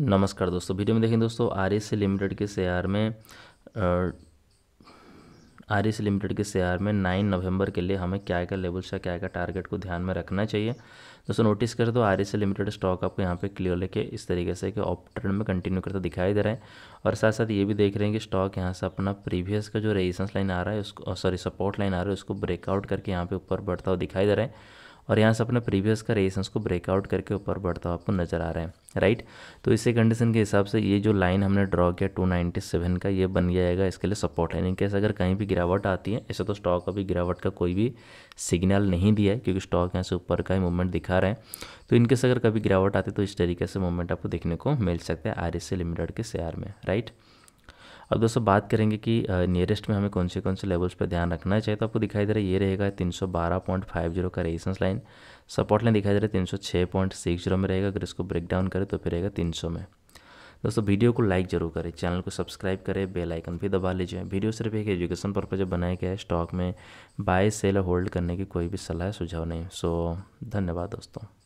नमस्कार दोस्तों वीडियो में देखें दोस्तों आर एस लिमिटेड के शेयर में आर एस लिमिटेड के शेयर में नाइन नवंबर के लिए हमें क्या क्या लेवल्स या क्या क्या टारगेट को ध्यान में रखना चाहिए दोस्तों नोटिस करें तो आर एस लिमिटेड स्टॉक आपको यहाँ पे क्लियर लेके इस तरीके से कि ऑप ट्रेंड में कंटिन्यू करता दिखाई दे रहा है और साथ साथ ये भी देख रहे हैं कि स्टॉक यहाँ से अपना प्रीवियस का जो रेजिस्टेंस लाइन आ रहा है उसको सॉरी सपोर्ट लाइन आ रहा है उसको ब्रेकआउट करके यहाँ पर ऊपर बढ़ता हुआ दिखाई दे रहा है और यहाँ से अपने प्रीवियस का रेजिस्टेंस को ब्रेकआउट करके ऊपर बढ़ता हुआ आपको नज़र आ रहा है राइट तो इसी कंडीशन के हिसाब से ये जो लाइन हमने ड्रॉ किया 297 का ये बन जाएगा इसके लिए सपोर्ट है इनकेस अगर कहीं भी गिरावट आती है ऐसे तो स्टॉक अभी गिरावट का कोई भी सिग्नल नहीं दिया है क्योंकि स्टॉक यहाँ से ऊपर का ही मूवमेंट दिखा रहे हैं तो इनकेस अगर कभी गिरावट आती है तो इस तरीके से मूवमेंट आपको देखने को मिल सकता है आर लिमिटेड के शेयर में राइट अब दोस्तों बात करेंगे कि नियरेस्ट में हमें कौन से कौन से लेवल्स पर ध्यान रखना चाहिए तो आपको दिखाई दे रहा है ये रहेगा तीन सौ बारह पॉइंट फाइव जीरो का रेजिस्टेंस लाइन सपोर्ट लाइन दिखाई दे रहा है तीन सौ छः पॉइंट सिक्स जीरो में रहेगा अगर इसको ब्रेक डाउन करें तो फिर रहेगा तीन सौ में दोस्तों वीडियो को लाइक जरूर करें चैनल को सब्सक्राइब करें बेल आइकन भी दबा लीजिए वीडियो सिर्फ एक एजुकेशन पर्पज बनाया गया है स्टॉक में बाय सेल होल्ड करने की कोई भी सलाह सुझाव नहीं सो धन्यवाद दोस्तों